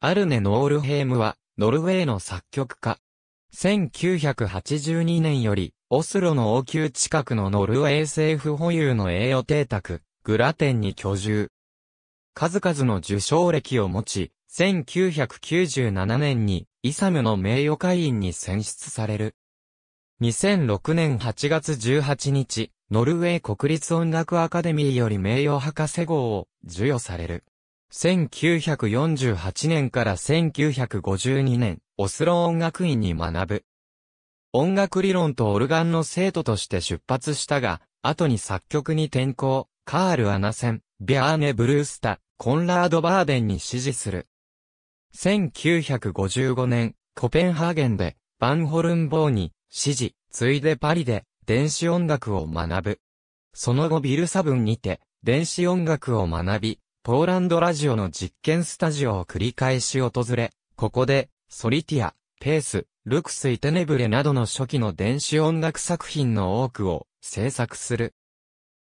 アルネ・ノールヘームは、ノルウェーの作曲家。1982年より、オスロの王宮近くのノルウェー政府保有の栄誉邸宅、グラテンに居住。数々の受賞歴を持ち、1997年に、イサムの名誉会員に選出される。2006年8月18日、ノルウェー国立音楽アカデミーより名誉博士号を授与される。1948年から1952年、オスロ音楽院に学ぶ。音楽理論とオルガンの生徒として出発したが、後に作曲に転向、カール・アナセン、ビアーネ・ブルースタ、コンラード・バーデンに支持する。1955年、コペンハーゲンで、バンホルンボーに、支持、ついでパリで、電子音楽を学ぶ。その後ビルサブンにて、電子音楽を学び、ポーランドラジオの実験スタジオを繰り返し訪れ、ここで、ソリティア、ペース、ルクスイテネブレなどの初期の電子音楽作品の多くを制作する。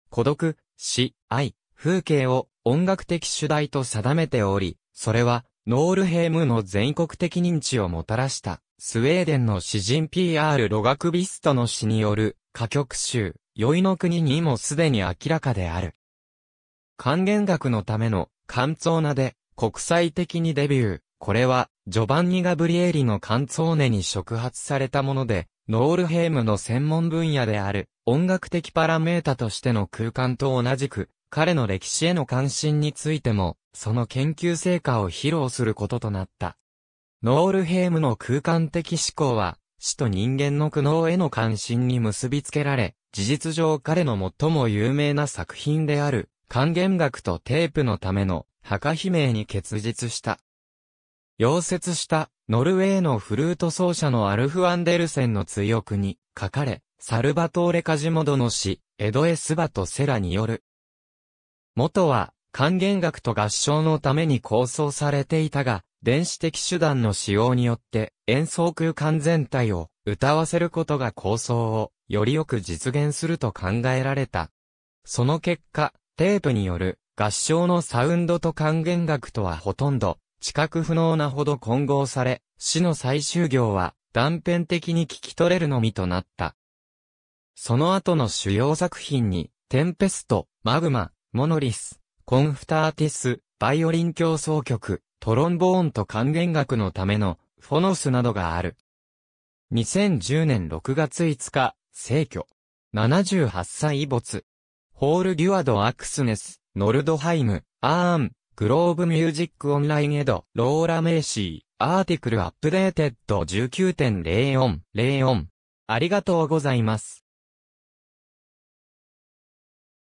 孤独、死、愛、風景を音楽的主題と定めており、それは、ノールヘイムの全国的認知をもたらした、スウェーデンの詩人 PR ロガクビストの詩による歌曲集、宵の国にもすでに明らかである。還元学のための、カンツォーナで、国際的にデビュー。これは、ジョバンニ・ガブリエリのカンツォーネに触発されたもので、ノールヘイムの専門分野である、音楽的パラメータとしての空間と同じく、彼の歴史への関心についても、その研究成果を披露することとなった。ノールヘイムの空間的思考は、死と人間の苦悩への関心に結びつけられ、事実上彼の最も有名な作品である、還元楽とテープのための墓碑鳴に結実した。溶接したノルウェーのフルート奏者のアルフ・アンデルセンの追憶に書かれ、サルバトーレ・カジモドの詩、エドエ・スバとセラによる。元は還元楽と合唱のために構想されていたが、電子的手段の使用によって演奏空間全体を歌わせることが構想をよりよく実現すると考えられた。その結果、テープによる合唱のサウンドと還元楽とはほとんど、知覚不能なほど混合され、死の最終行は断片的に聞き取れるのみとなった。その後の主要作品に、テンペスト、マグマ、モノリス、コンフターティス、バイオリン競争曲、トロンボーンと還元楽のための、フォノスなどがある。2010年6月5日、逝去。78歳没。ホール・デュアド・アクスネス、ノルドハイム、アーン、グローブ・ミュージック・オンライン・エド、ローラ・メイシー、アーティクル・アップデーテッド19.0404ありがとうございます。